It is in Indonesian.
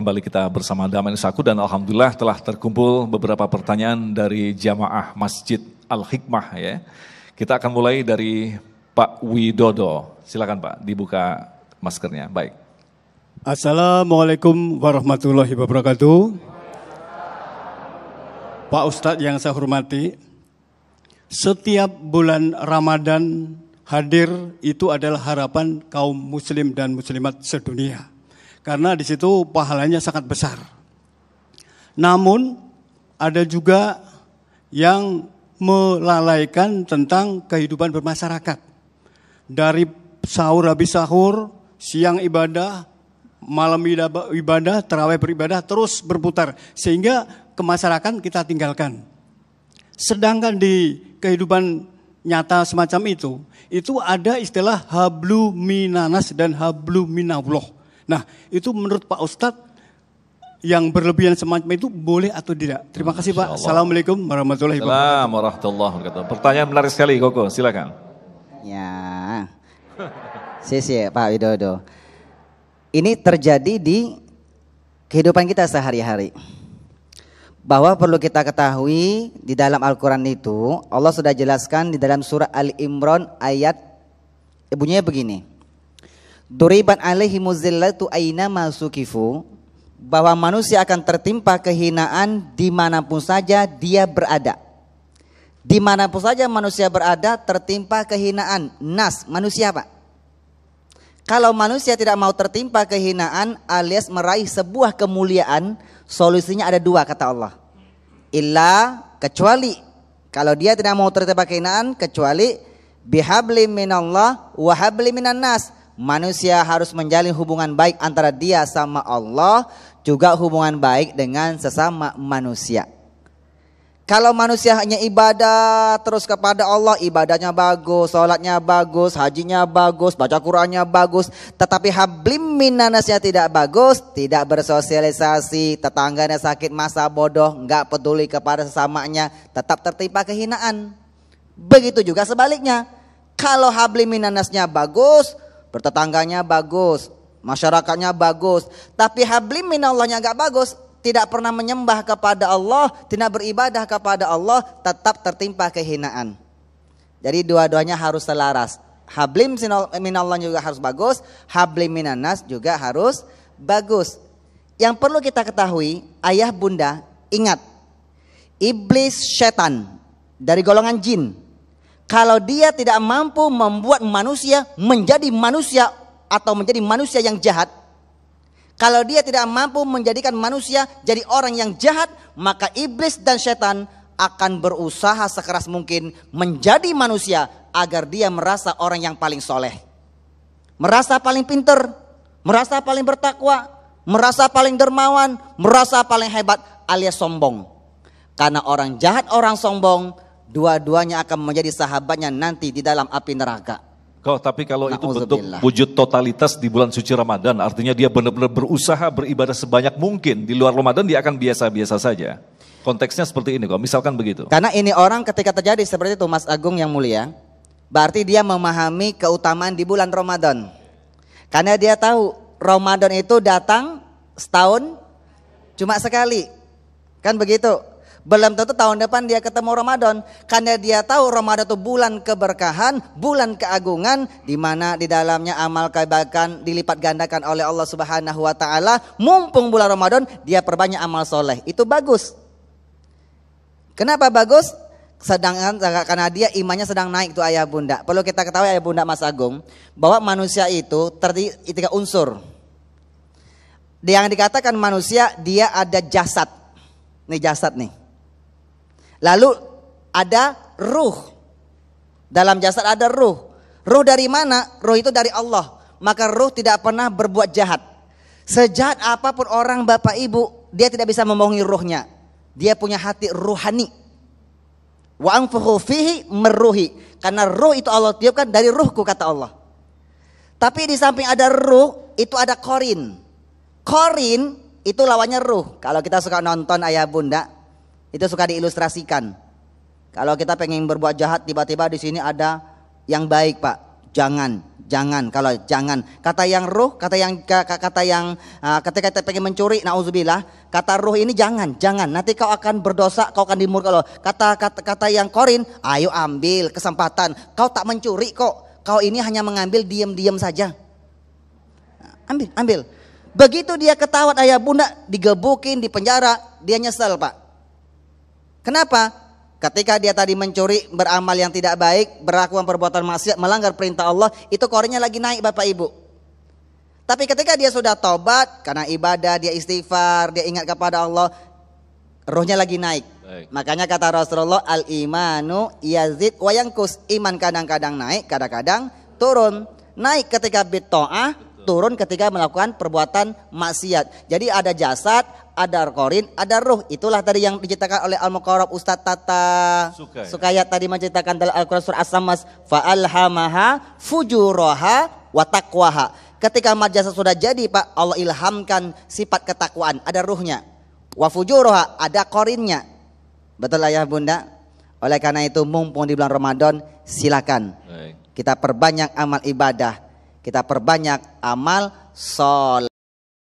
kembali kita bersama Damai Saku dan Alhamdulillah telah terkumpul beberapa pertanyaan dari jamaah Masjid Al-Hikmah ya. Kita akan mulai dari Pak Widodo. Silakan Pak, dibuka maskernya. Baik. Assalamualaikum warahmatullahi wabarakatuh. Pak Ustadz yang saya hormati, setiap bulan Ramadan hadir itu adalah harapan kaum muslim dan muslimat sedunia karena di situ pahalanya sangat besar. Namun ada juga yang melalaikan tentang kehidupan bermasyarakat. Dari sahur habis sahur, siang ibadah, malam ibadah, terawih beribadah terus berputar sehingga kemasyarakatan kita tinggalkan. Sedangkan di kehidupan nyata semacam itu, itu ada istilah hablu minanas dan hablu minallah. Nah, itu menurut Pak Ustadz yang berlebihan semacam itu boleh atau tidak? Terima kasih Pak. Assalamualaikum warahmatullahi wabarakatuh. warahmatullahi Pertanyaan menarik sekali Koko, silakan. Ya. Sisi Pak Widodo. Ini terjadi di kehidupan kita sehari-hari. Bahwa perlu kita ketahui di dalam Al-Quran itu Allah sudah jelaskan di dalam surah Al-Imran ayat ibunya begini. Turiban alaihi muzillatu aina masukifu bahwa manusia akan tertimpa kehinaan dimanapun saja dia berada. Dimanapun saja manusia berada tertimpa kehinaan. Nas, manusia apa? Kalau manusia tidak mau tertimpa kehinaan alias meraih sebuah kemuliaan, solusinya ada dua kata Allah. Illa kecuali kalau dia tidak mau tertimpa kehinaan kecuali bihabli minallah wa habli minan nas Manusia harus menjalin hubungan baik antara dia sama Allah, juga hubungan baik dengan sesama manusia. Kalau manusia hanya ibadah terus kepada Allah, ibadahnya bagus, sholatnya bagus, hajinya bagus, baca Qurannya bagus. Tetapi hablim minanasnya tidak bagus, tidak bersosialisasi, tetangganya sakit masa bodoh, nggak peduli kepada sesamanya, tetap tertimpa kehinaan. Begitu juga sebaliknya. Kalau hablim minanasnya bagus, bertetangganya bagus, masyarakatnya bagus, tapi hablim minallahnya nggak bagus, tidak pernah menyembah kepada Allah, tidak beribadah kepada Allah, tetap tertimpa kehinaan. Jadi dua-duanya harus selaras. Hablim minallah juga harus bagus, hablim minanas juga harus bagus. Yang perlu kita ketahui, ayah bunda, ingat, iblis setan dari golongan jin kalau dia tidak mampu membuat manusia menjadi manusia atau menjadi manusia yang jahat, kalau dia tidak mampu menjadikan manusia jadi orang yang jahat, maka iblis dan setan akan berusaha sekeras mungkin menjadi manusia agar dia merasa orang yang paling soleh. Merasa paling pinter, merasa paling bertakwa, merasa paling dermawan, merasa paling hebat alias sombong. Karena orang jahat, orang sombong dua-duanya akan menjadi sahabatnya nanti di dalam api neraka. Kau tapi kalau itu bentuk wujud totalitas di bulan suci Ramadan, artinya dia benar-benar berusaha beribadah sebanyak mungkin. Di luar Ramadan dia akan biasa-biasa saja. Konteksnya seperti ini kok, misalkan begitu. Karena ini orang ketika terjadi seperti itu Mas Agung yang mulia, berarti dia memahami keutamaan di bulan Ramadan. Karena dia tahu Ramadan itu datang setahun cuma sekali. Kan begitu? Belum tentu tahun depan dia ketemu Ramadan. Karena dia tahu Ramadan itu bulan keberkahan, bulan keagungan. di mana di dalamnya amal kebaikan dilipat gandakan oleh Allah subhanahu wa ta'ala. Mumpung bulan Ramadan dia perbanyak amal soleh. Itu bagus. Kenapa bagus? sedangkan karena dia imannya sedang naik tuh ayah bunda. Perlu kita ketahui ayah bunda Mas Agung bahwa manusia itu terdiri tiga unsur. Yang dikatakan manusia dia ada jasad. Nih jasad nih. Lalu ada ruh. Dalam jasad ada ruh. Ruh dari mana? Ruh itu dari Allah. Maka ruh tidak pernah berbuat jahat. Sejahat apapun orang bapak ibu, dia tidak bisa membohongi ruhnya. Dia punya hati ruhani. Wa fihi meruhi. Karena ruh itu Allah tiupkan dari ruhku kata Allah. Tapi di samping ada ruh, itu ada korin. Korin itu lawannya ruh. Kalau kita suka nonton ayah bunda, itu suka diilustrasikan. Kalau kita pengen berbuat jahat tiba-tiba di sini ada yang baik, Pak. Jangan, jangan kalau jangan. Kata yang ruh, kata yang kata yang ah, ketika kita pengen mencuri, nauzubillah, kata ruh ini jangan, jangan. Nanti kau akan berdosa, kau akan dimurka kalau kata kata kata yang korin, ayo ambil kesempatan. Kau tak mencuri kok. Kau ini hanya mengambil diam-diam saja. Ambil, ambil. Begitu dia ketawat ayah bunda digebukin di penjara, dia nyesel pak. Kenapa? Ketika dia tadi mencuri, beramal yang tidak baik, berlakuan perbuatan maksiat, melanggar perintah Allah, itu korenya lagi naik Bapak Ibu. Tapi ketika dia sudah tobat, karena ibadah, dia istighfar, dia ingat kepada Allah, rohnya lagi naik. Baik. Makanya kata Rasulullah, al-imanu yazid wayangkus. Iman kadang-kadang naik, kadang-kadang turun. Naik ketika bid'ah, turun ketika melakukan perbuatan maksiat. Jadi ada jasad, ada korin, ada ruh. Itulah tadi yang diceritakan oleh Al-Muqarrab Ustadz Tata Sukayat, Sukaya tadi menceritakan dalam Al-Qur'an surah As-Samas, fa'alhamaha fujuroha wa taqwaha. Ketika majasa sudah jadi, Pak, Allah ilhamkan sifat ketakwaan, ada ruhnya. Wa fujuroha, ada korinnya. Betul ayah, Bunda? Oleh karena itu mumpung di bulan Ramadan, silakan. Baik. Kita perbanyak amal ibadah kita perbanyak amal sol.